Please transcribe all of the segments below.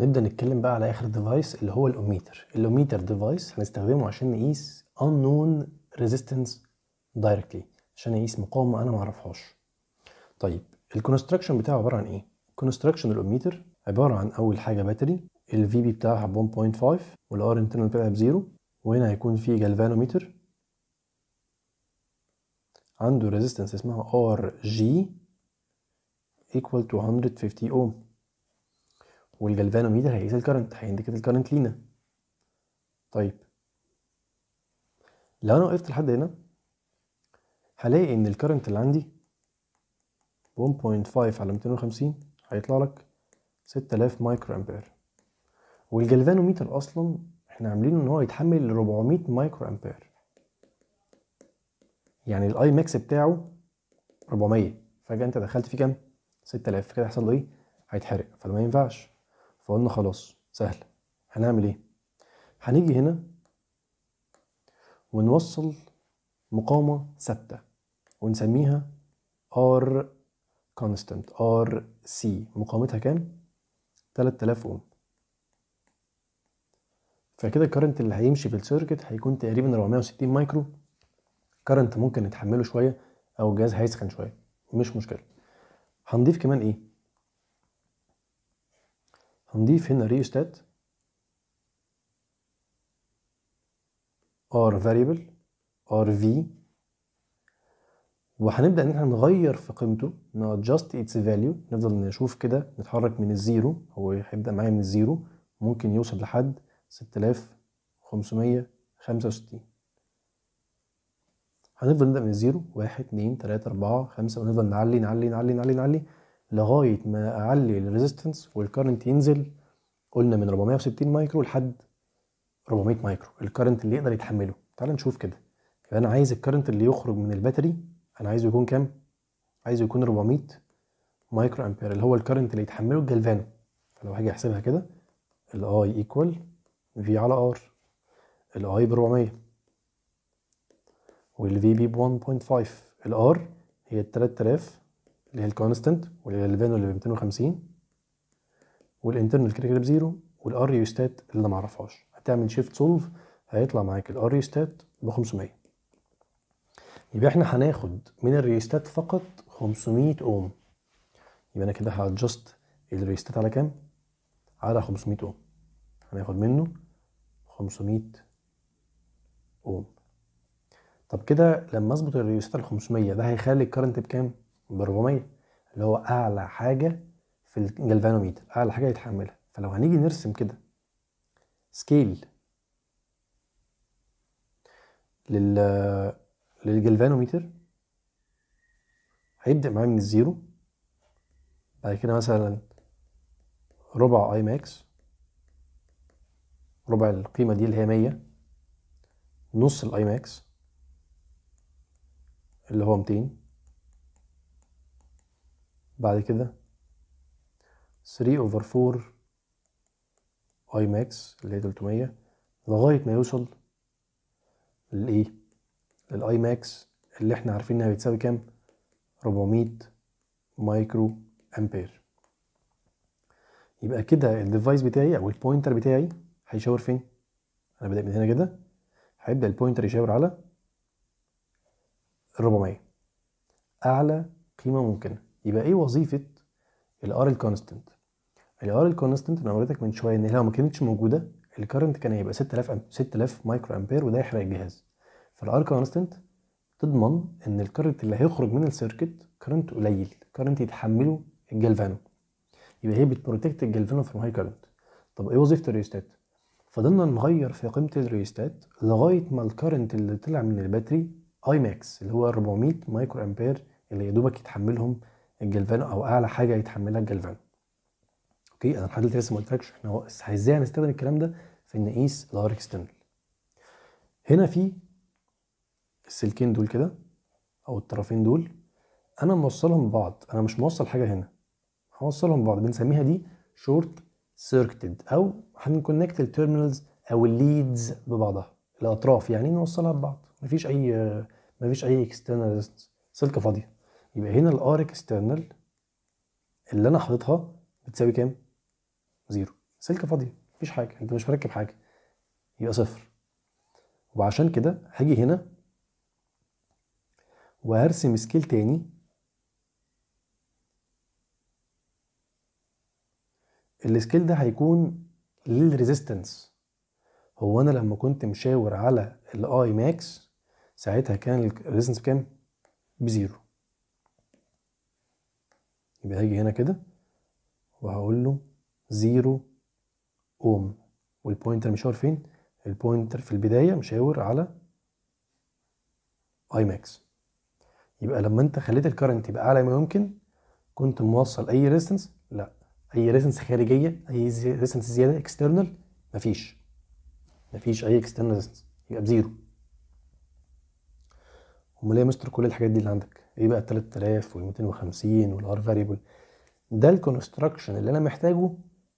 نبدا نتكلم بقى على اخر ديفايس اللي هو الاوميتر الاوميتر ديفايس هنستخدمه عشان نقيس unknown resistance directly عشان نقيس مقاومه انا ما اعرفهاش طيب الكونستراكشن بتاعه عباره عن ايه كونستراكشن الاوميتر عباره عن اول حاجه باتري الفي بي بتاعها ب 1.5 والار انترنال بتاعها 0 وهنا هيكون في جالفانوميتر عنده ريزيستنس اسمها ار جي equal to 150 اوم والجلفانوميتر هيقيس الكرنت هيندكت الكرنت لينا طيب لو انا وقفت لحد هنا هلاقي ان الكرنت اللي عندي 1.5 على 250 هيطلع لك 6000 مايكرو امبير والجلفانوميتر اصلا احنا عاملينه ان هو يتحمل 400 مايكرو امبير يعني الاي ماكس بتاعه 400 فجاه انت دخلت فيه كام 6000 كده هيحصل له ايه هيتحرق فده ينفعش فقلنا خلاص سهل هنعمل ايه هنيجي هنا ونوصل مقاومة ثابتة ونسميها R constant R C مقاومتها كام 3000 اوم فكده الكرنت اللي هيمشي في السيركت هيكون تقريبا 460 مايكرو كرنت ممكن نتحمله شويه او الجهاز هيسخن شويه مش مشكله هنضيف كمان ايه هنضيف هنا ريوستات ار فاريبل ار في وهنبدا ان احنا نغير في قيمته نادجست اتس فاليو نفضل نشوف كده نتحرك من الزيرو هو هيبدا معايا من الزيرو ممكن يوصل لحد 6565 هنفضل نبدا من الزيرو 1 2 3 4 5 ونفضل نعلي نعلي نعلي نعلي نعلي نعلي لغايه ما اعلي الريزيستنس والكرنت ينزل قلنا من 460 مايكرو لحد 400 مايكرو الكرنت اللي يقدر يتحمله تعال نشوف كده يبقى انا عايز الكرنت اللي يخرج من الباتري انا عايزه يكون كام عايزه يكون 400 مايكرو امبير اللي هو الكرنت اللي يتحمله الجلفانو فلو هاجي احسبها كده الاي ايكوال في على ار الاي ب 400 والفي بي ب 1.5 الار هي 3000 اللي هي الكونستنت واللي هي الفانو اللي ب 250 والانترنال كده كده بزيرو والاريو ستات اللي ما اعرفهاش هتعمل شيفت سولف هيطلع معاك الاريو ستات ب 500 يبقى احنا هناخد من الريستات فقط 500 اوم يبقى انا كده هادجست الريستات على كام على 500 اوم هناخد منه 500 اوم طب كده لما اظبط الريستات ال 500 ده هيخلي الكرنت بكام ب 400 اللي هو اعلى حاجه في الجلفانوميتر اعلى حاجه يتحملها فلو هنيجي نرسم كده سكيل لل للجلفانوميتر هيبدأ معايا من الزيرو بعد كده مثلا ربع اي ماكس ربع القيمة دي اللي هي مية نص الاي ماكس اللي هو ميتين بعد كده 3 اوفر 4 اي ماكس اللي هي 300 لغايه ما يوصل للايه للاي ماكس اللي احنا عارفين انها بتساوي كام 400 مايكرو امبير يبقى كده الديفايس بتاعي او البوينتر بتاعي هيشاور فين انا بادئ من هنا كده هيبدا البوينتر يشاور على 400 اعلى قيمه ممكنه يبقى ايه وظيفه الار الكونستنت الار الكونستنت انا وريتك من شويه ان هي لو ما كانتش موجوده الكرنت كان هيبقى 6000 6000 مايكرو امبير وده يحرق الجهاز فالار كونستنت تضمن ان الكرنت اللي هيخرج من السيركت كرنت قليل كرنت يتحمله الجلفانو يبقى هي بتبروتكت الجلفانو فروم هاي كرنت طب ايه وظيفه الريستات فضلنا نغير في قيمه الريستات لغايه ما الكرنت اللي طلع من الباتري اي ماكس اللي هو 400 مايكرو امبير اللي يا دوبك يتحملهم الجلفانو او اعلى حاجه يتحملها الجلفانو اوكي انا لحد دلوقتي لسه ما قلتلكش احنا ازاي هنستخدم الكلام ده في ان نقيس الار اكسترنال هنا في السلكين دول كده او الطرفين دول انا موصلهم ببعض انا مش موصل حاجه هنا هوصلهم ببعض بنسميها دي شورت سيركتد او هنكونكت التيرمينالز او الليدز ببعضها الاطراف يعني نوصلها ببعض مفيش اي مفيش اي اكسترنال سلكه فاضيه يبقى هنا الار اكسترنال اللي انا حاططها بتساوي كام؟ زيرو سلكه فاضيه مفيش حاجه انت مش مركب حاجه يبقى صفر وعشان كده هاجي هنا وهرسم سكيل تاني السكيل ده هيكون للريزيستنس هو انا لما كنت مشاور على الاي ماكس ساعتها كان الريزيستنس بكام؟ بزيرو يبقى هاجي هنا كده وهقول له زيرو اوم والبوينتر مشاور فين البوينتر في البدايه مشاور على اي ماكس يبقى لما انت خليت الكرنت يبقى اعلى ما يمكن كنت موصل اي ريزستنس لا اي ريزستنس خارجيه اي ريزستنس زياده اكسترنال مفيش مفيش اي اكسترنال ريزستنس يبقى بزيرو امال ايه يا مستر كل الحاجات دي اللي عندك ايه بقى 3000 و 250 والار فاريبل ده الكونستراكشن اللي انا محتاجه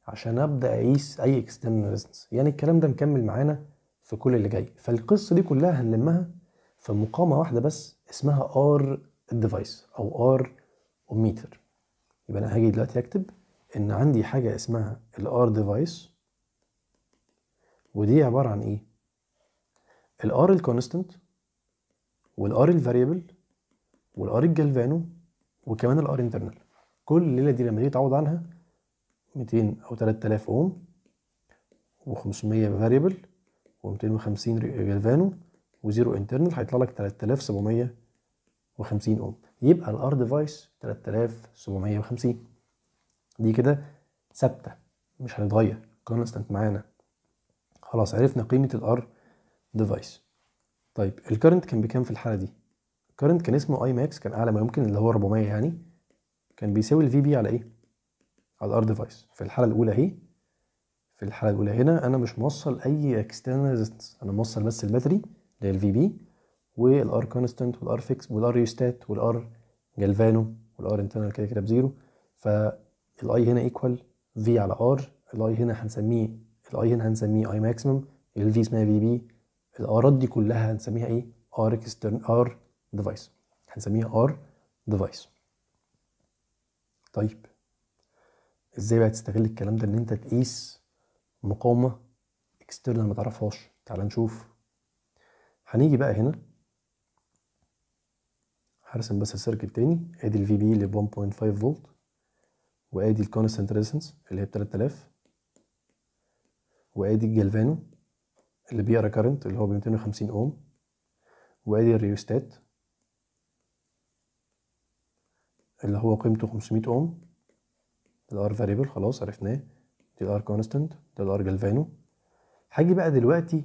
عشان ابدا اقيس اي اكسترنال ريزنس يعني الكلام ده مكمل معانا في كل اللي جاي فالقصه دي كلها هنلمها في مقامه واحده بس اسمها ار ديفايس او ار اوميتر يبقى انا هاجي دلوقتي اكتب ان عندي حاجه اسمها الار ديفايس ودي عباره عن ايه الار الكونستنت والار الفاريبل والار الجلفانو وكمان الار انترنال كل الليله دي لما تيجي تعوض عنها 200 او 3000 اوم و500 فاريبل و250 جلفانو وزيرو انترنال هيطلع لك 3750 اوم يبقى الار ديفايس 3750 دي كده ثابته مش هتتغير كونستنت معانا خلاص عرفنا قيمه الار ديفايس طيب الكرنت كان بكام في الحاله دي كارنت كان اسمه اي ماكس كان اعلى ما يمكن اللي هو 400 يعني كان بيساوي الفي بي على ايه على الار ديفايس في الحاله الاولى اهي في الحاله الاولى هنا انا مش موصل اي اكسترنال ريزيستنس انا موصل بس الباتري اللي هي الفي بي والار كونستانت والار فيكس والار يوستات والار جلفانو والار انترنال كده كده بزيرو فالاي هنا ايكوال في على ار الاي هنا هنسميه الاي هنا هنسميه اي ماكسيمم الفي اسمها في بي الارات دي كلها هنسميها ايه ار اكسترن ار ديفايس هنسميها ار ديفايس طيب ازاي بقى تستغل الكلام ده ان انت تقيس مقاومه اكسترنال ما تعرفهاش تعال نشوف هنيجي بقى هنا هرسم بس السيركت تاني ادي الفي بي ب 1.5 فولت وادي الكونستنت ريزنس اللي هي ب 3000 وادي الجلفانو اللي بيقرا كارنت اللي هو ب 250 اوم وادي الريوستات اللي هو قيمته 500 اوم الار فاريبل خلاص عرفناه دي الار كونستنت دي الار جلفانو هاجي بقى دلوقتي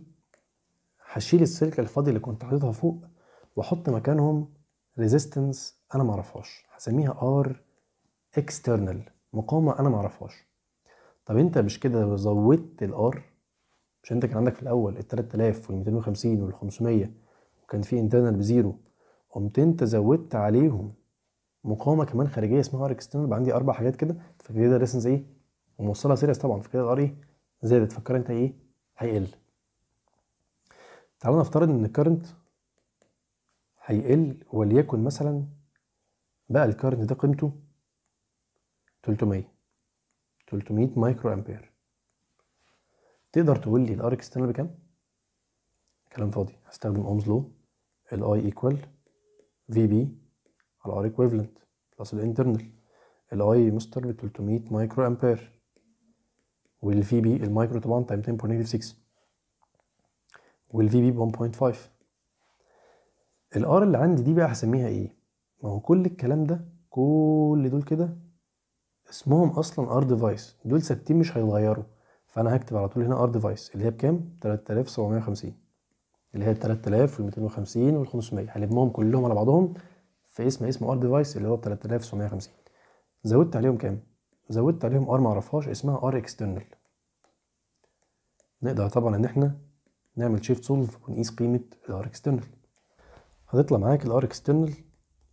هشيل السلك الفاضي اللي كنت حاططها فوق واحط مكانهم ريزيستنس انا معرفهاش هسميها ار اكسترنال مقاومه انا معرفهاش طب انت مش كده زودت الار مش انت كان عندك في الاول ال 3000 وال 250 وال 500 وكان في انترنال بزيرو قمت انت زودت عليهم مقاومه كمان خارجيه اسمها ار اكسترنال بقى عندي اربع حاجات كده فكده الريسنس ايه وموصلها سيريس طبعا فكده الار ايه زادت فالكرنت ايه هيقل تعالوا نفترض ان الكرنت هيقل وليكن مثلا بقى الكرنت ده قيمته 300 300 مايكرو امبير تقدر تقول لي الار اكسترنال بكام كلام فاضي هستخدم اومز لو الاي ايكوال في بي على plus ايكويفالنت بلس الانترنال الاي مستر ب 300 مايكرو امبير والفي بي المايكرو طبعا تايم 10 بور 6 والفي بي ب 1.5 الار اللي عندي دي بقى هسميها ايه؟ ما هو كل الكلام ده كل دول كده اسمهم اصلا ار ديفايس دول ثابتين مش هيتغيروا فانا هكتب على طول هنا ار ديفايس اللي هي بكام؟ 3750 اللي هي ال 3250 وال 500 هلمهم كلهم على بعضهم في اسم اسمه ار ديفايس اللي هو ب 3950 زودت عليهم كام؟ زودت عليهم ار معرفهاش اسمها ار اكسترنال نقدر طبعا ان احنا نعمل شيفت سولف ونقيس قيمه الار اكسترنال هتطلع معاك الار اكسترنال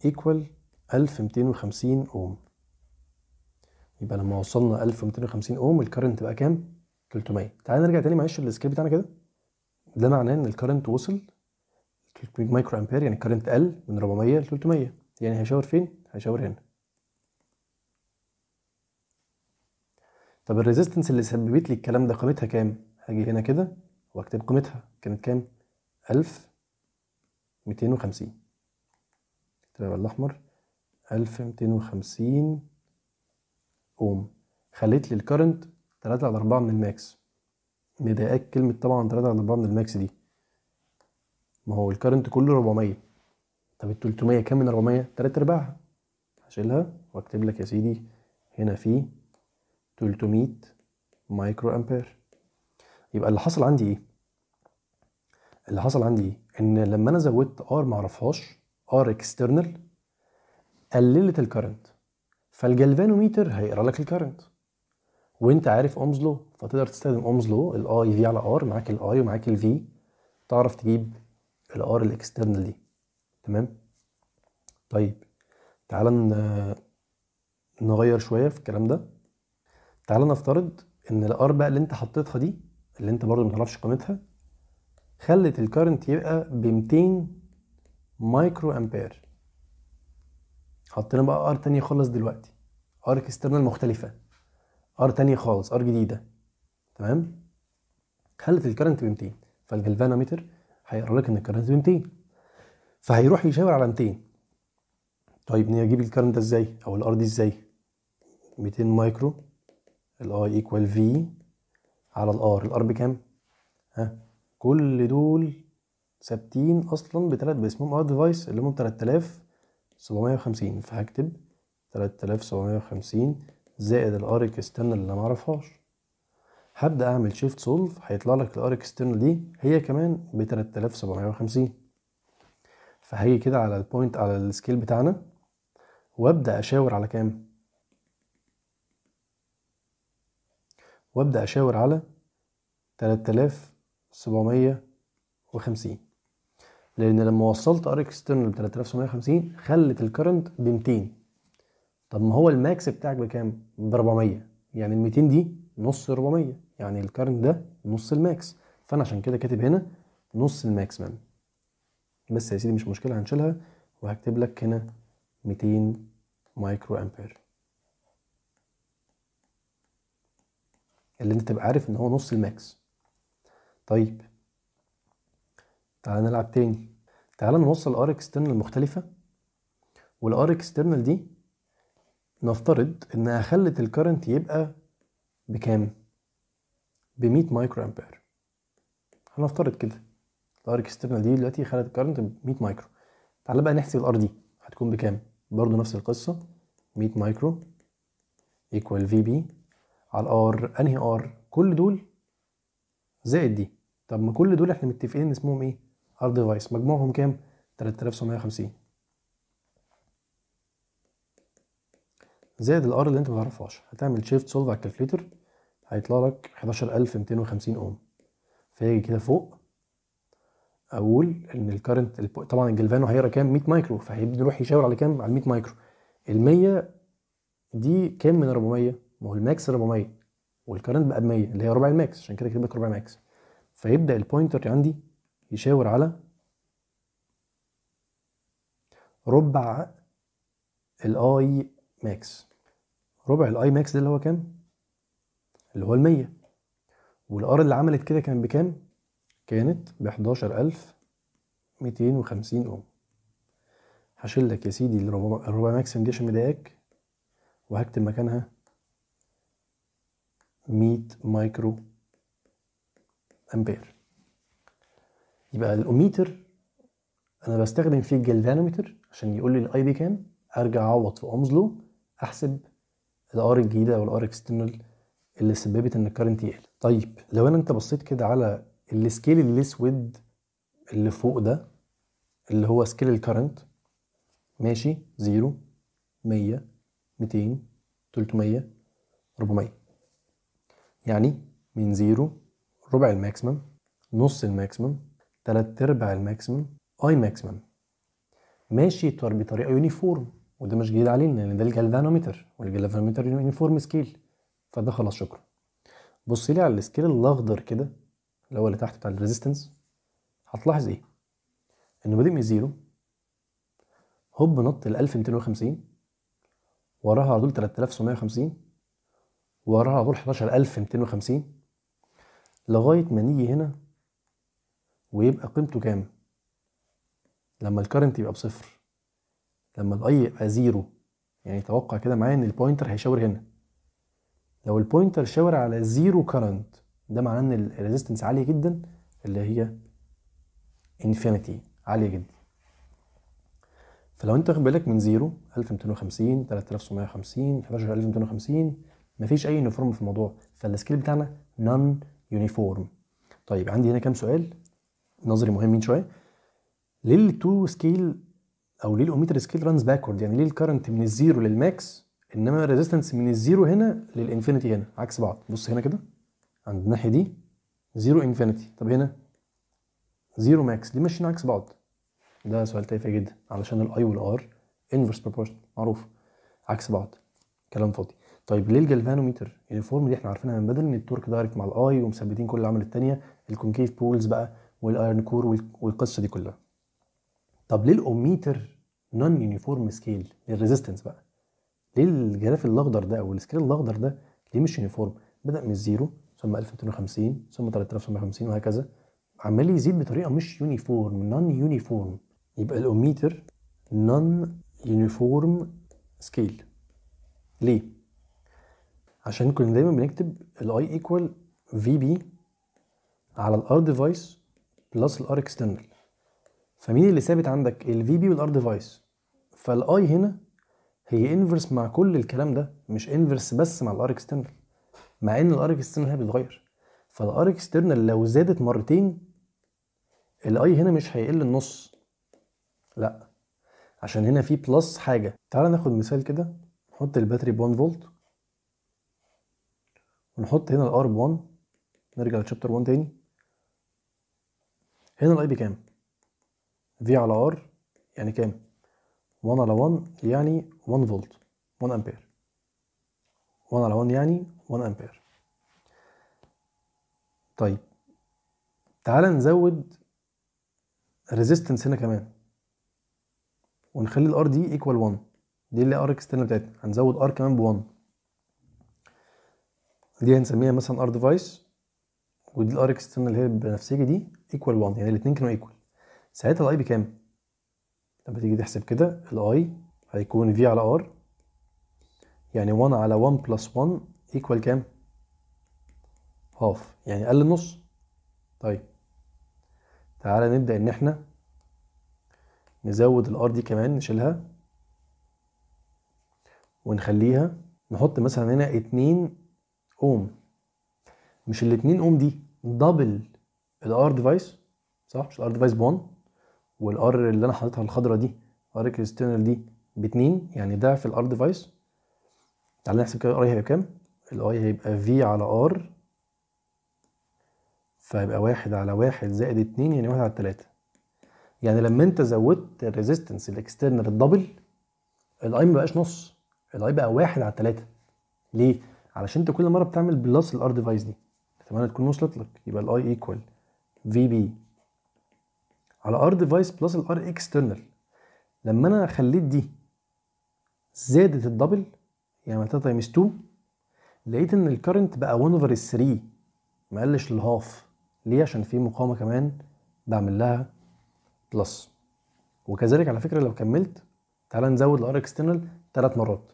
ايكوال 1250 اوم يبقى لما وصلنا 1250 اوم الكرنت بقى كام 300 تعالى نرجع تاني معلش للسكيب بتاعنا كده ده معناه ان الكرنت وصل مايكرو امبير يعني الكرنت قل من 400 ل 300 يعني هيشاور فين؟ هيشاور هنا طب الريزيستنس اللي سببت لي الكلام ده قيمتها كام؟ هاجي هنا كده واكتب قيمتها كانت كام؟ 1250 اكتبها بالاحمر 1250 اوم خليت لي الكرنت 3 على 4 من الماكس مضايقاك كلمة طبعا 3 على 4 من الماكس دي ما هو الكرنت كله 400 طب ال 300 كام من 400 3 ارباعها هشيلها واكتب لك يا سيدي هنا في 300 مايكرو امبير يبقى اللي حصل عندي ايه اللي حصل عندي ايه ان لما انا زودت ار ما اعرفهاش ار اكسترنال قللت الكرنت فالجلفانوميتر هيقرا لك الكرنت وانت عارف اومز لو فتقدر تستخدم اومز لو الاي في على ار معاك الاي ومعاك الفي تعرف تجيب الار الاكسترنال دي تمام طيب تعالى نغير شويه في الكلام ده تعالى نفترض ان الار بقى اللي انت حطيتها دي اللي انت برضو متعرفش قيمتها خلت الكارنت يبقى ب 200 مايكرو امبير حطينا بقى ار تانية خالص دلوقتي ار اكسترنال مختلفه ار تانية خالص ار جديده تمام خلت الكارنت ب 200 فالجلفانومتر هيقرا لك ان الكرنت ب 200 فهيروح يشاور على 200 طيب نجيب الكرنت ده ازاي او الار دي ازاي 200 مايكرو الاي ايكوال في على الار الار بكام ها كل دول ثابتين اصلا بثلاث باسمهم ار أه، ديفايس اللي هم 3750 فهكتب 3750 زائد الار اكسترنال اللي انا معرفهاش هبدا اعمل شيفت سولف هيطلع لك الار اكسترنال دي هي كمان ب 3750 فهاجي كده على البوينت على السكيل بتاعنا وابدا اشاور على كام وابدا اشاور على 3750 لان لما وصلت ار اكسترنال ب 3750 خلت الكرنت ب 200 طب ما هو الماكس بتاعك بكام ب 400 يعني ال 200 دي نص 400 يعني الكرنت ده نص الماكس فانا عشان كده كاتب هنا نص الماكس مان بس يا سيدي مش مشكله هنشيلها وهكتب لك هنا 200 مايكرو امبير اللي انت تبقى عارف ان هو نص الماكس طيب تعال نلعب تاني تعال نوصل الار اكسترنال مختلفه والار اكسترنال دي نفترض انها خلت الكرنت يبقى بكام ب 100 مايكرو امبير هنفترض كده الارك اكسترنال دي دلوقتي خدت كارنت ب 100 مايكرو تعالى بقى نحسب الار دي هتكون بكام برضو نفس القصه 100 مايكرو ايكوال في بي على الار انهي ار كل دول زائد دي طب ما كل دول احنا متفقين ان اسمهم ايه ار ديفايس مجموعهم كام 3950 زائد الار اللي انت ما تعرفهاش هتعمل شيفت سولف على الكالكوليتر هيطلع لك 11250 اوم فيجي كده فوق اقول ان الكرنت طبعا الجلفانو هيقرا كام 100 مايكرو فهيروح يشاور على كام على 100 مايكرو ال 100 دي كام من 400 ما هو الماكس 400 والكرنت بقى ب 100 اللي هي ربع الماكس عشان كده كده ربع ماكس فيبدا البوينتر عندي يشاور على ربع الاي ماكس ربع الاي ماكس ده اللي هو كام اللي هو المية والار اللي عملت كده كانت بكام؟ كانت ب 11250 اوم هشيل لك يا سيدي الربع ماكسيم دي عشان مضايقك وهكتب مكانها 100 مايكرو امبير يبقى الاوميتر انا بستخدم فيه الجلفانومتر عشان يقول لي الاي بي كام ارجع اعوض في اومز لو احسب الار الجديده او الار اكسترنال اللي سببت ان الكرنت يقل طيب لو انا انت بصيت كده على السكيل الاسود اللي فوق ده اللي هو سكيل الكرنت ماشي زيرو مية ميتين تلتمية ربعمية يعني من زيرو ربع الماكسيمم نص الماكسيمم تلات ارباع الماكسيمم اي ماكسيمم ماشي بطريقه يونيفورم وده مش جديد علينا لان ده الجلفانومتر والجلفانومتر يونيفورم سكيل فده خلاص شكرا بص لي على السكيل الاخضر كده اللي هو اللي تحت بتاع الريزيستنس هتلاحظ ايه انه بادئ من زيرو هوب نط ل 1250 وراها على طول 3750 وراها على طول 11250 لغايه ما نيجي هنا ويبقى قيمته كام لما الكرنت يبقى بصفر لما الاي يبقى زيرو يعني توقع كده معايا ان البوينتر هيشاور هنا لو البوينتر شاور على زيرو كرنت ده معناه ان الريزيستنس عاليه جدا اللي هي انفينيتي عاليه جدا فلو انت واخد بالك من زيرو 1250 3750 11250 مفيش اي يونيفورم في الموضوع فالسكيل بتاعنا نون يونيفورم طيب عندي هنا كام سؤال نظري مهمين شويه ليه التو سكيل او ليه الاوميتر سكيل رانز باكورد يعني ليه الكرنت من الزيرو للماكس انما الريزستنس من الزيرو هنا للانفينيتي هنا عكس بعض بص هنا كده عند الناحيه دي زيرو انفينيتي طب هنا زيرو ماكس دي ماشيين عكس بعض ده سؤال تافه جدا علشان الاي والار انفرس بروبورشن معروف عكس بعض كلام فاضي طيب ليه الجلفانوميتر يعني الفورم دي احنا عارفينها من بدل ان التورك دايركت مع الاي ومثبتين كل العمل الثانيه الكونكيف بولز بقى والايرن كور والقصه دي كلها طب ليه الاوميتر نون يونيفورم سكيل للريزيستنس بقى ليه الجراف الاخضر ده او السكيل الاخضر ده ليه مش يونيفورم بدا من الزيرو ثم 1250 ثم 3750 وهكذا عمال يزيد بطريقه مش يونيفورم نون يونيفورم يبقى الاوميتر نون يونيفورم سكيل ليه عشان كنا دايما بنكتب الاي ايكوال في بي على الار ديفايس بلس الار اكسترنال فمين اللي ثابت عندك الفي بي والار ديفايس فالاي هنا هي انفرس مع كل الكلام ده مش انفرس بس مع الار اكسترنال مع ان الار اكسترنال هي بتتغير فالار اكسترنال لو زادت مرتين الاي هنا مش هيقل النص لا عشان هنا في بلس حاجه تعال ناخد مثال كده نحط الباتري ب 1 فولت ونحط هنا الار ب 1 نرجع لشابتر 1 تاني هنا الاي بكام في على ار يعني كام 1 على 1 يعني 1 فولت 1 امبير 1 على 1 يعني 1 امبير طيب تعالى نزود ريزيستنس هنا كمان ونخلي الار دي ايكوال 1 دي اللي ار اكسترنال بتاعتنا هنزود ار كمان ب 1 دي هنسميها مثلا ار ديفايس ودي الار اكسترنال اللي هي بنفسجي دي ايكوال 1 يعني الاثنين كانوا ايكوال ساعتها الاي بكام؟ لما تيجي تحسب كده الاي هيكون في على ار يعني 1 على 1 بلس 1 ايكوال كام؟ هاف يعني اقل النص طيب تعالى نبدأ ان احنا نزود الار دي كمان نشيلها ونخليها نحط مثلا هنا 2 اوم مش ال 2 اوم دي دبل الار ديفايس صح مش الار ديفايس ب 1 والار اللي انا حاططها الخضراء دي ار اكسترنال دي باتنين يعني ضعف الار ديفايس تعالى نحسب كده الاي هيبقى كام الاي هيبقى في على ار فهيبقى واحد على واحد زائد اتنين يعني واحد على تلاتة يعني لما انت زودت الريزيستنس الاكسترنال الدبل الاي مبقاش نص الاي بقى واحد على تلاتة ليه؟ علشان انت كل مره بتعمل بلس الار ديفايس دي اتمنى تكون وصلت لك يبقى الاي ايكوال في بي على ار ديفايس بلس الار اكسترنال لما انا خليت دي زادت الدبل يعني عملتها تايمز 2 لقيت ان الكرنت بقى 1 اوفر 3 ما قلش للهاف ليه عشان في مقاومه كمان بعمل لها بلس وكذلك على فكره لو كملت تعالى نزود الار اكسترنال ثلاث مرات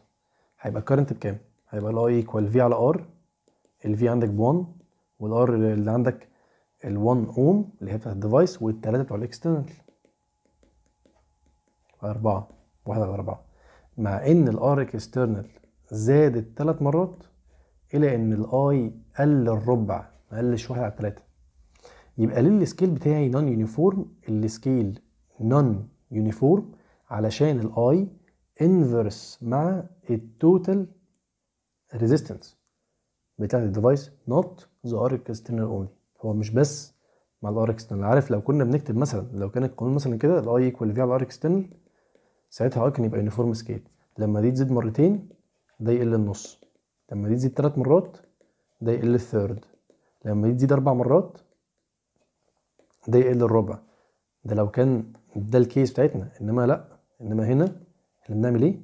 هيبقى الكرنت بكام هيبقى الاي ايكوال في على ار الفي عندك ب1 والار اللي عندك ال1 اوم اللي هي بتاعت الديفايس والتلاته بتوع الاكسترنال اربعه واحد على اربعه مع ان الار اكسترنال زادت ثلاث مرات الى ان الاي قل الربع ما قلش واحد على تلاته يبقى ليه السكيل بتاعي نون يونيفورم السكيل نون يونيفورم علشان الاي انفرس مع التوتال ريزيستنس بتاعت الديفايس نوت ذا ار اكسترنال اونلي هو مش بس مع الار اكسترنال عارف لو كنا بنكتب مثلا لو كان القانون مثلا كده الاي ايكوال في على الار اكسترنال ساعتها اي آه كان يبقى يونيفورم سكيل لما دي تزيد مرتين ده يقل النص لما دي تزيد ثلاث مرات ده يقل الثيرد لما دي تزيد اربع مرات ده يقل الربع ده لو كان ده الكيس بتاعتنا انما لا انما هنا احنا بنعمل ايه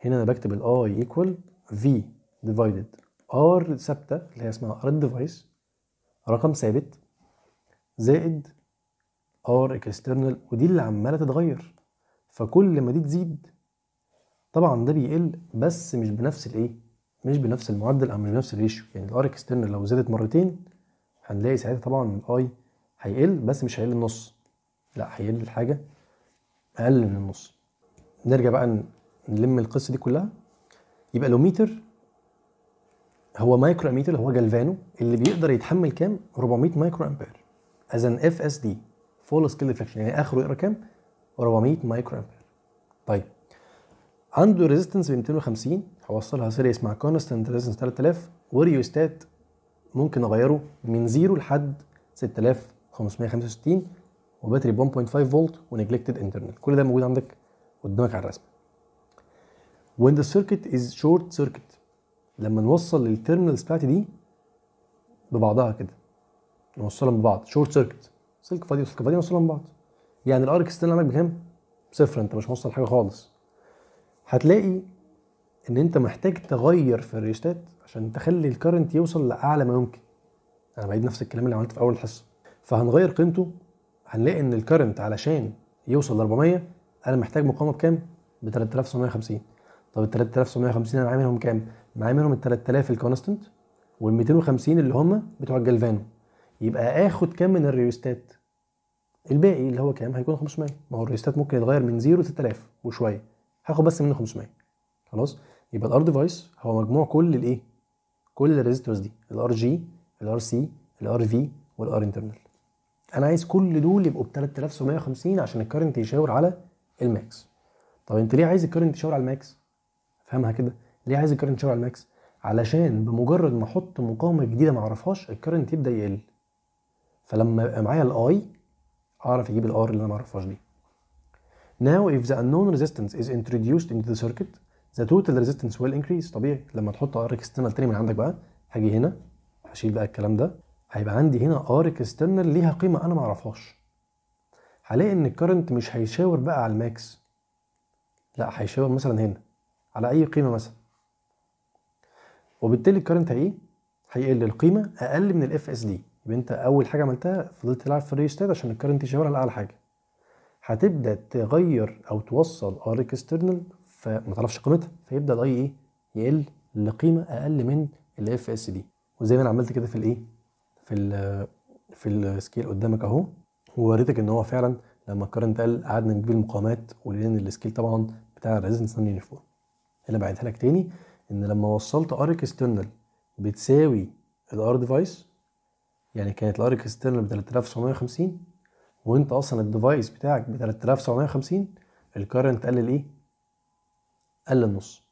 هنا انا بكتب الاي ايكوال في ديفايدد ار ثابته اللي هي اسمها ار ديفايس رقم ثابت زائد ار اكسترنال ودي اللي عماله تتغير فكل ما دي تزيد طبعا ده بيقل بس مش بنفس الايه مش بنفس المعدل او مش بنفس الريشيو يعني الار اكسترنال لو زادت مرتين هنلاقي ساعتها طبعا الاي هيقل بس مش هيقل النص لا هيقل الحاجه اقل من النص نرجع بقى نلم القصه دي كلها يبقى لو متر هو مايكرو اميتر هو جلفانو اللي بيقدر يتحمل كام 400 مايكرو امبير از ان اف اس دي فول سكيل ريفلكشن يعني اخره يقرا كام 400 مايكرو امبير طيب عنده ريزيستنس ب 250 هوصلها سيريس مع كونستنت ريزيستنس 3000 وريوستات ممكن اغيره من زيرو لحد 6565 وباتري 1.5 فولت ونجلكتد انترنت كل ده موجود عندك قدامك على الرسمه when the circuit is short circuit لما نوصل للترمينالز بتاعتي دي ببعضها كده نوصلهم ببعض شورت سيركت سلك فاضي وسلك فاضي نوصلهم ببعض يعني الارك ستيل عندك بكام؟ صفر انت مش موصل حاجه خالص هتلاقي ان انت محتاج تغير في الريستات عشان تخلي الكرنت يوصل لاعلى ما يمكن انا بعيد نفس الكلام اللي عملته في اول الحصه فهنغير قيمته هنلاقي ان الكرنت علشان يوصل ل 400 انا محتاج مقاومه بكام؟ ب 3750 طب ال 3750 انا عاملهم كام؟ معايا منهم ال 3000 الكونستنت وال 250 اللي هم بتوع الجلفانو يبقى اخد كام من الريوستات الباقي اللي هو كام هيكون 500 ما هو الريوستات ممكن يتغير من 0 ل 6000 وشويه هاخد بس منه 500 خلاص يبقى الار ديفايس هو مجموع كل الايه كل الريزيستورز دي الار جي الار سي الار في والار انترنال انا عايز كل دول يبقوا ب 3750 عشان الكرنت يشاور على الماكس طب انت ليه عايز الكرنت يشاور على الماكس افهمها كده ليه عايز الكرنت يشاور على الماكس علشان بمجرد ما احط مقاومه جديده ما اعرفهاش الكرنت يبدا يقل فلما يبقى معايا الاي اعرف اجيب الار اللي انا ما اعرفهاش دي Now if the unknown resistance is introduced into the circuit the total resistance will increase طبيعي لما تحط ار اكسترنال تاني من عندك بقى هاجي هنا هشيل بقى الكلام ده هيبقى عندي هنا ار اكسترنال ليها قيمه انا ما اعرفهاش هلاقي ان الكرنت مش هيشاور بقى على الماكس لا هيشاور مثلا هنا على اي قيمه مثلا وبالتالي الكرنت هي هيقل القيمه اقل من الاف اس دي يبقى انت اول حاجه عملتها فضلت تلعب في الريستات عشان الكرنت يشاور على اعلى حاجه هتبدا تغير او توصل ار اكسترنال فما تعرفش قيمتها فيبدا الاي ايه يقل لقيمه اقل من الاف اس دي وزي ما انا عملت كده في الايه في الـ في السكيل قدامك اهو ووريتك ان هو فعلا لما الكرنت قل قعدنا نجيب المقامات ولقينا السكيل طبعا بتاع الريزنس نون يونيفورم هنا بعيدها لك تاني ان لما وصلت ار اكسترنال بتساوي الار ديفايس يعني كانت الار اكسترنال ب 3950 وانت اصلا الديفايس بتاعك ب 3950 الكرنت قل ايه قل النص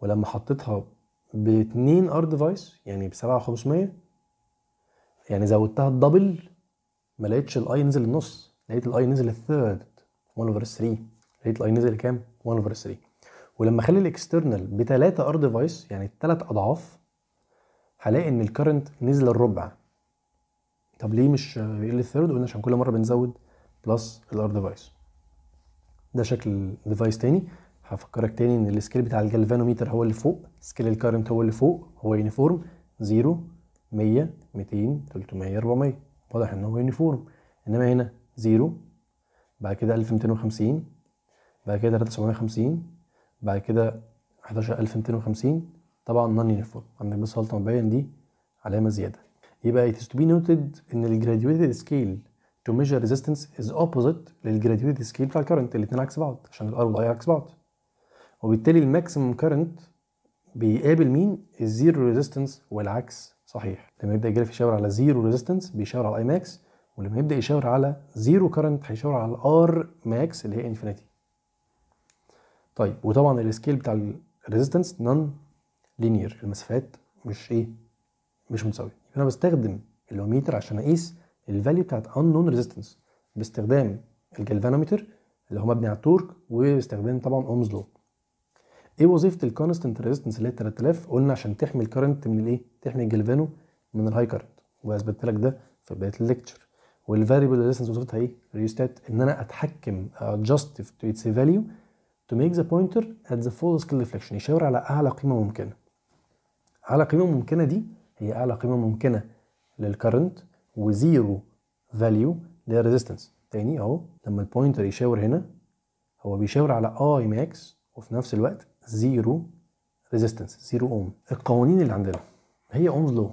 ولما حطيتها ب 2 ار ديفايس يعني ب 7500 يعني زودتها الدبل ما لقيتش الاي نزل النص لقيت الاي نزل الثيرد 1 اوفر 3 لقيت الاي نزل كام؟ 1 اوفر 3 ولما اخلي الاكسترنال ب 3 ار ديفايس يعني 3 اضعاف هلاقي ان الكرنت نزل الربع طب ليه مش يقل الثيرد قلنا عشان كل مره بنزود بلس الار ديفايس ده شكل ديفايس تاني هفكرك تاني ان السكيل بتاع الجالفانوميتر هو اللي فوق سكيل الكرنت هو اللي فوق هو يونيفورم 0 100 200 300 400 واضح ان هو يونيفورم انما هنا 0 بعد كده 1250 بعد كده 3750 بعد كده 11250 طبعا نون يونيفورم عندك بس غلطه مبين دي علامه زياده يبقى it is to be noted ان الجراديويتد سكيل to measure resistance is opposite للجراديويتد سكيل بتاع الكرنت الاثنين عكس بعض عشان الار والاي عكس بعض وبالتالي الماكسيمم كرنت بيقابل مين الزيرو ريزيستنس والعكس صحيح لما يبدا الجراف يشاور على زيرو ريزيستنس بيشاور على اي ماكس ولما يبدا يشاور على زيرو كرنت هيشاور على الار ماكس اللي هي انفينيتي طيب وطبعا السكيل بتاع الريزيستنس نون لينير المسافات مش ايه مش متساويه انا بستخدم اللوميتر عشان اقيس الفاليو بتاعت نون ريزيستنس باستخدام الجلفانومتر اللي هو مبني على التورك وباستخدام طبعا اومز لو ايه وظيفه الكونستنت ريزيستنس اللي هي 3000 قلنا عشان تحمي الكرنت من الايه تحمي الجلفانو من الهاي كرنت واثبتت لك ده في بدايه الليكتشر والفاريبل ريزيستنس وظيفتها ايه ريستات ان انا اتحكم ادجست في اتس فاليو to make the pointer at the full scale deflection يشاور على أعلى قيمة ممكنة أعلى قيمة ممكنة دي هي أعلى قيمة ممكنة للكرنت وزيرو فاليو للريزيستنس تاني أهو لما البوينتر يشاور هنا هو بيشاور على اي ماكس وفي نفس الوقت زيرو ريزيستنس زيرو اوم القوانين اللي عندنا هي اومز لو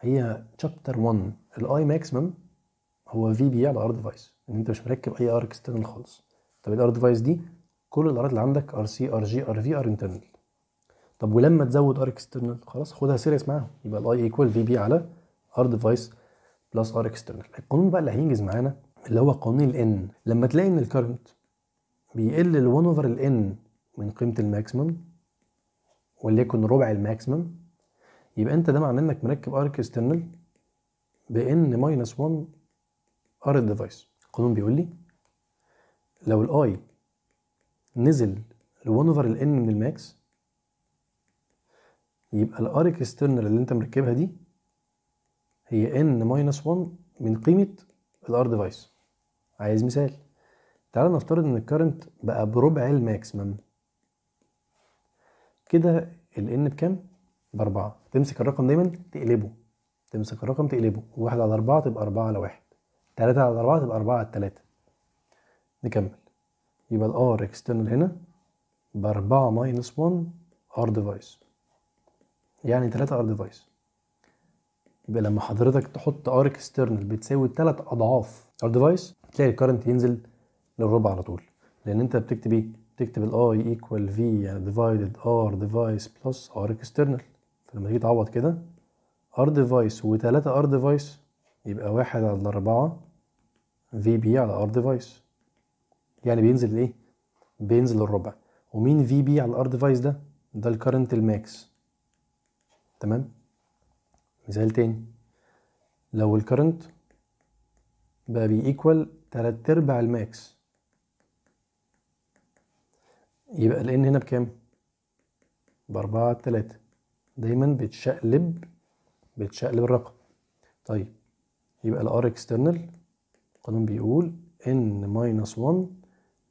هي تشابتر 1 الاي ماكسيمم هو في بي على ار ديفايس ان انت مش مركب اي أر اكسترنال خالص طب الار ديفايس دي كل الأراضي اللي عندك ار سي ار جي ار في ار انترنال طب ولما تزود ار اكسترنال خلاص خدها سيريس معاهم يبقى الاي ايكوال في بي على ار ديفايس بلس ار اكسترنال القانون بقى اللي هينجز معانا اللي هو قانون الان لما تلاقي ان الكارنت بيقل ال 1 اوفر الان من قيمه الماكسيمم وليكن ربع الماكسيمم يبقى انت ده معناه انك مركب ار اكسترنال بان ماينس 1 ار ديفايس القانون بيقول لي لو الاي نزل ل1 اوفر ال ان من الماكس يبقى الارك اكسترنال اللي انت مركبها دي هي ان ماينس 1 من قيمه الار ديفايس عايز مثال تعال نفترض ان الكرنت بقى بربع الماكسيمم كده ال ان بكام؟ بأربعة تمسك الرقم دايما تقلبه تمسك الرقم تقلبه واحد على أربعة تبقى أربعة على واحد تلاتة على أربعة تبقى أربعة على تلاتة نكمل يبقى الار اكسترنال هنا ب 4 ماينس 1 ار ديفايس يعني 3 ار ديفايس يبقى لما حضرتك تحط ار اكسترنال بتساوي 3 اضعاف ار ديفايس تلاقي الكرنت ينزل للربع على طول لان انت بتكتب ايه؟ بتكتب الاي ايكوال في يعني ديفايدد ار ديفايس بلس ار اكسترنال فلما تيجي تعوض كده ار ديفايس و3 ار ديفايس يبقى 1 على 4 في بي على ار ديفايس يعني بينزل الايه بينزل الربع ومين في بي على الار ديفايس ده ده الكرنت الماكس تمام مثال تاني لو الكرنت بقى بيكوال تلات ارباع الماكس يبقى الان هنا بكام باربعة تلاتة دايما بتشقلب بتشقلب الرقم طيب يبقى الار اكسترنال القانون بيقول ان ماينس 1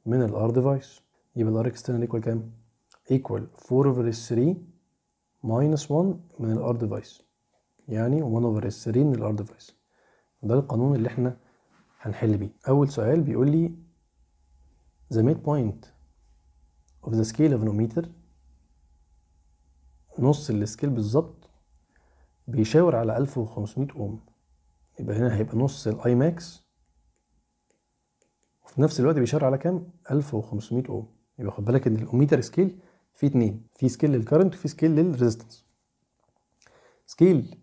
من ال R ديفايس يبقى ال R اكسترنال ايكوال كام؟ ايكوال 4 اوفر 3 ماينس 1 من ال R ديفايس يعني 1 اوفر 3 من ال R ديفايس ده القانون اللي احنا هنحل بيه اول سؤال بيقول لي the midpoint of the scale of meter نص السكيل بالظبط بيشاور على 1500 اوم يبقى هنا هيبقى نص الاي ماكس في نفس الوقت بيشار على كام 1500 اوم يبقى خد بالك ان الاوميتر سكيل فيه اتنين في سكيل للكرنت وفي سكيل للريزيستنس سكيل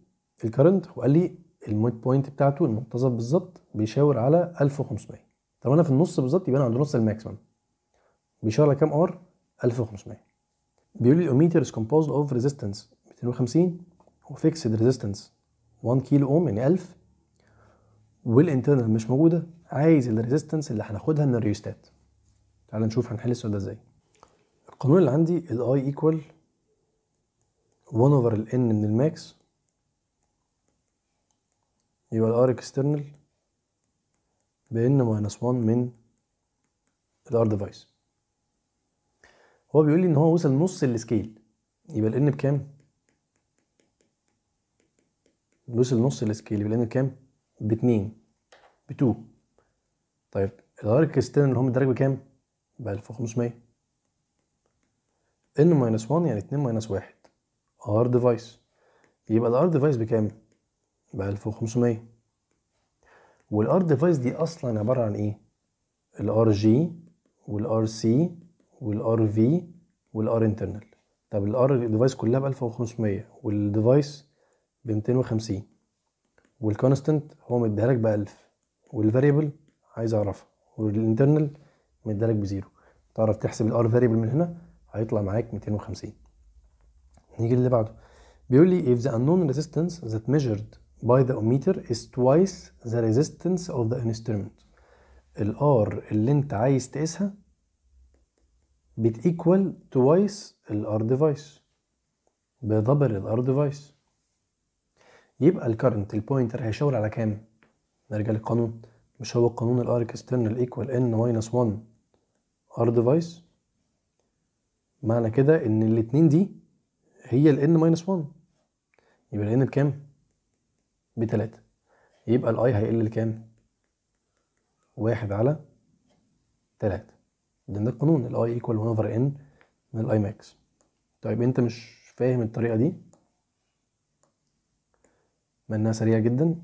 الكرنت هو قال لي الميد بوينت بتاعته المنتظر بالظبط بيشاور على 1500 طب انا في النص بالظبط يبقى انا عند نص الماكسيمم بيشاور على كام ار 1500 بيقول لي الاوميتر از كومبوزد اوف ريزيستنس 250 وفيكسد ريزيستنس 1 كيلو اوم يعني 1000 والانترنال مش موجوده عايز الريزيستنس اللي هناخدها من الريوستات تعال نشوف هنحل السؤال ده ازاي القانون اللي عندي الاي ايكوال 1 اوفر الان من الماكس يبقى الار اكسترنال بان ماينس 1 من الار ديفايس هو بيقول لي ان هو وصل نص السكيل يبقى الان بكام وصل نص السكيل يبقى الان بكام ب 2 ب 2 طيب الغيار الكريستال اللي هم الدرجه بكام؟ ب 1500 ان ماينس 1 يعني 2 ماينس 1 ار ديفايس يبقى الار ديفايس بكام؟ ب 1500 والار ديفايس دي اصلا عباره عن ايه؟ الار جي والار سي والار في والار انترنال طب الار ديفايس كلها ب 1500 والديفايس ب 250 والكونستنت هو مديها لك ب 1000 والفاريبل عايز اعرفها والانترنال مدالك بزيرو تعرف تحسب الار فاريبل من هنا هيطلع معاك 250 نيجي اللي بعده بيقول لي if the unknown resistance that measured by the ohmmeter is twice the resistance of the instrument الار اللي انت عايز تقيسها بتيكوال توايس الار ديفايس بدبل الار ديفايس يبقى الكرنت البوينتر هيشاور على كام؟ نرجع للقانون مش هو قانون الارك اكسترنال ايكوال ان ماينس 1 ار ديفايس معنى كده ان الاتنين دي هي الان ماينس 1 يبقى الان بكام؟ بتلاتة يبقى الاي هيقل لكام؟ واحد على تلاتة ده القانون الاي ايكوال 1 اوفر ان من الاي ماكس طيب انت مش فاهم الطريقة دي منها سريعة جدا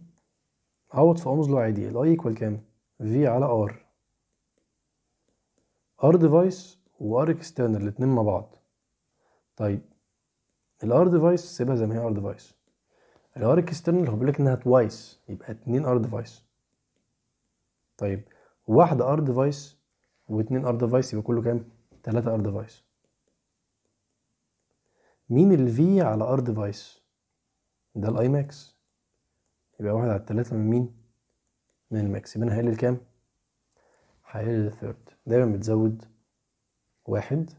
عوض في أومز لو عادي ال I يكوال كام؟ V على R R device و R external الاتنين مع بعض طيب ال R device سيبها زي ما هي R device ال R external هو بيقول لك إنها توايس يبقى اتنين R device طيب واحدة R device واتنين R device يبقى كله كام؟ تلاتة R device مين ال V على R device؟ ده i ماكس يبقى واحد على التلاتة من مين؟ من الماكس يبقى أنا هقلل كام؟ هقلل الثيرد دايما بتزود واحد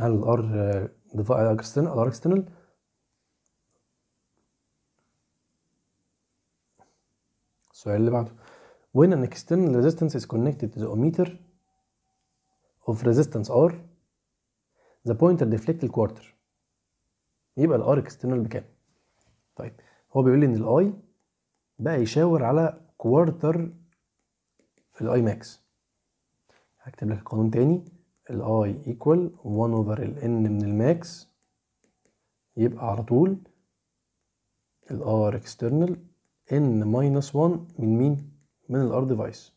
على الار آه، الار اكسترنال السؤال اللي بعده when an external resistance is connected to the ohmmeter of resistance R the pointer deflect quarter يبقى الار external بكام؟ طيب هو بيقول لي ان الاي بقى يشاور على كوارتر في الاي ماكس هكتب لك القانون تاني الاي ايكوال 1 اوفر الان من الماكس يبقى على طول الار اكسترنال ان ماينس 1 من مين؟ من الار ديفايس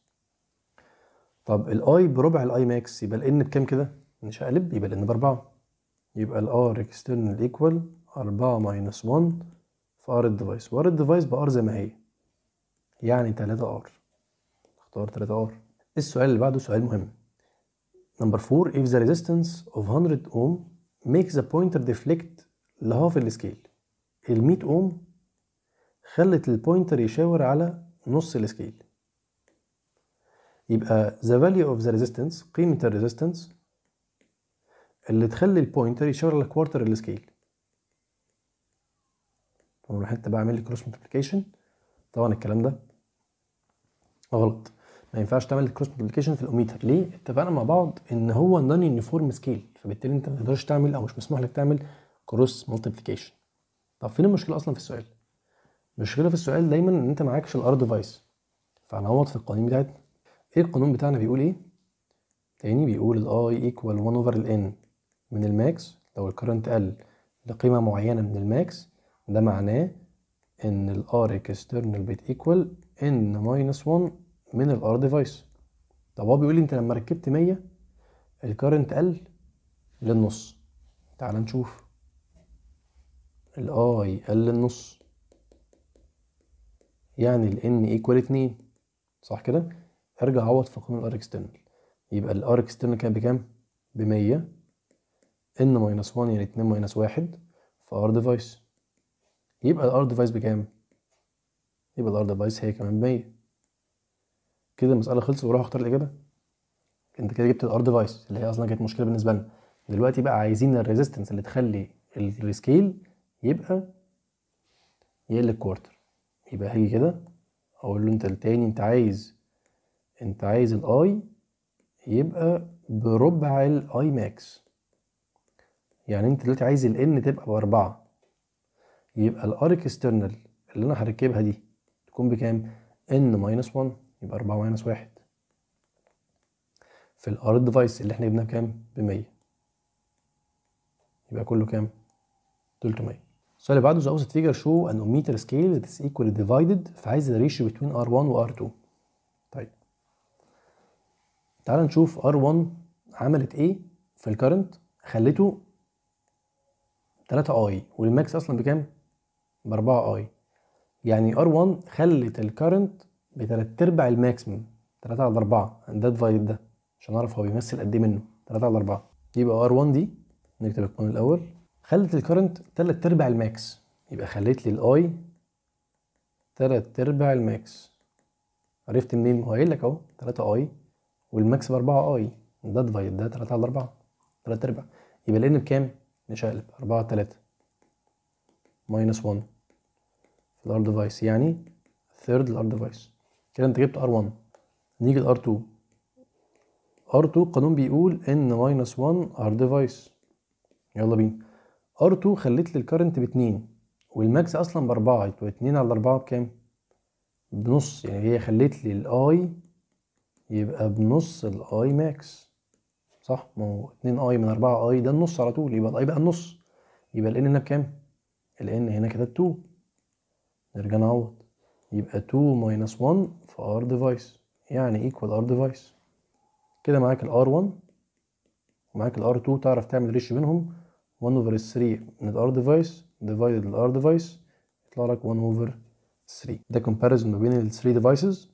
طب الاي بربع الاي ماكس يبقى الان بكام كده؟ مش هقلب يبقى الان باربعه يبقى الار اكسترنال ايكوال 4 ماينس 1 في ار الديفايس وار الديفايس بار زي ما هي يعني 3 ار اختار 3 ار السؤال اللي بعده سؤال مهم نمبر 4 if the resistance of 100 ohm makes the pointer deflect لهاف السكيل ال 100 ohm خلت البوينتر يشاور على نص السكيل يبقى the value of the resistance قيمة الريزيستنس اللي تخلي البوينتر يشاور على كوارتر السكيل واروح انت بعمل لي كروس مولتيبيكيشن طبعا الكلام ده غلط ما ينفعش تعمل كروس مولتيبيكيشن في الاوميتر ليه اتفقنا مع بعض ان هو نون يونيفورم سكيل فبالتالي انت ما تقدرش تعمل او مش مسموح لك تعمل كروس مولتيبيكيشن طب فين المشكله اصلا في السؤال المشكله في السؤال دايما ان انت معاكش الار ديفايس فهنعوض في القانون بتاعتنا ايه القانون بتاعنا بيقول ايه تاني بيقول الاي ايكوال 1 اوفر الان من الماكس لو الكرنت قل لقيمه معينه من الماكس ده معناه ان الار اكسترنال بيت ايكوال ان ماينس 1 من الار ديفايس طب هو بيقول لي انت لما ركبت 100 الكارنت قل للنص تعال نشوف الاي قل للنص يعني الان ايكوال 2 صح كده ارجع عوض في قانون الار اكسترنال يبقى الار اكسترنال كان بكام ب 100 ان ماينس 1 يعني 2 ماينس 1 في ار ديفايس يبقى الار ديفايس بكام؟ يبقى الار ديفايس هي كمان ب 100 كده المسألة خلصت وأروح أختار الإجابة أنت كده جبت الار ديفايس اللي هي أصلا كانت مشكلة بالنسبة لنا دلوقتي بقى عايزين الريزيستنس اللي تخلي الريسكيل يبقى يقل الكوارتر يبقى هاجي كده أقول له أنت التاني أنت عايز أنت عايز الأي يبقى بربع الاي ماكس يعني انت دلوقتي عايز الان تبقى باربعة يبقى الارك اكسترنال اللي انا هركبها دي تكون بكام ان ماينس 1 يبقى 4 ماينس 1 في الار ديفايس اللي احنا جبناها بكام ب 100 يبقى كله كام 300 السؤال اللي بعده the فيجر شو ان an سكيل scale ايكوال ديفايدد فعايز الريشيو بتوين R1 و 2 طيب تعال نشوف R1 عملت ايه في الكرنت خليته 3 اي والماكس اصلا بكام ب 4 اي يعني ار1 خلت الكرنت 3 ارباع الماكسيمم 3 على 4 ده ديفايد ده عشان اعرف هو بيمثل قد ايه منه 3 على 4 يبقى ار1 دي نكتب القانون الاول خلت الكرنت 3 ارباع الماكس يبقى خلت لي الاي 3 ارباع الماكس عرفت منين؟ هو قايل لك اهو 3 اي والماكس ب 4 اي ده ديفايد ده 3 على 4 3 ارباع يبقى لان بكام؟ مش هقلب 4 على 3 ماينس 1 في الار ديفايس يعني ثيرد الار ديفايس كده انت جبت ار 1 نيجي لار 2 ار 2 القانون بيقول ان ماينس 1 ار ديفايس يلا بينا ار 2 خليت لي الكرنت ب 2 والماكس اصلا ب 4 يبقى 2 على 4 بكام؟ بنص يعني هي خليت لي الاي يبقى بنص الاي ماكس صح ما هو 2 اي من 4 اي ده النص على طول يبقى الاي بقى النص يبقى الان هنا بكام؟ لان هنا كده 2 نرجع نعوض يبقى 2 ماينس 1 في ار ديفايس يعني ايكوال ار ديفايس كده معاك الار 1 ومعاك الار 2 تعرف تعمل ريش بينهم 1 اوفر 3 من الار ديفايس ديفايدد الار ديفايس يطلع لك 1 اوفر 3 ده كومباريزون ما بين ال 3 ديفايسز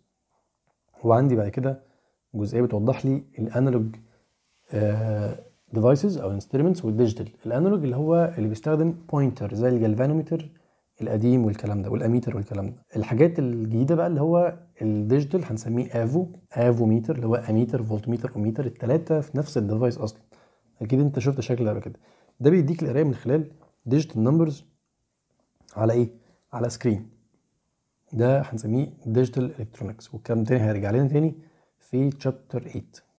وعندي بعد كده جزئيه بتوضح لي الانالوج آه ديفايسز او انسترومنتس والديجيتال الانالوج اللي هو اللي بيستخدم بوينتر زي الجلفانومتر القديم والكلام ده والاميتر والكلام ده الحاجات الجديده بقى اللي هو الديجيتال هنسميه افو افو ميتر اللي هو اميتر فولتميتر اوميتر الثلاثه في نفس الديفايس اصلا اكيد انت شفت شكل قبل كده ده بيديك القرايه من خلال ديجيتال نمبرز على ايه على سكرين ده هنسميه ديجيتال الكترونكس والكلام تاني هيرجع لنا تاني في تشابتر 8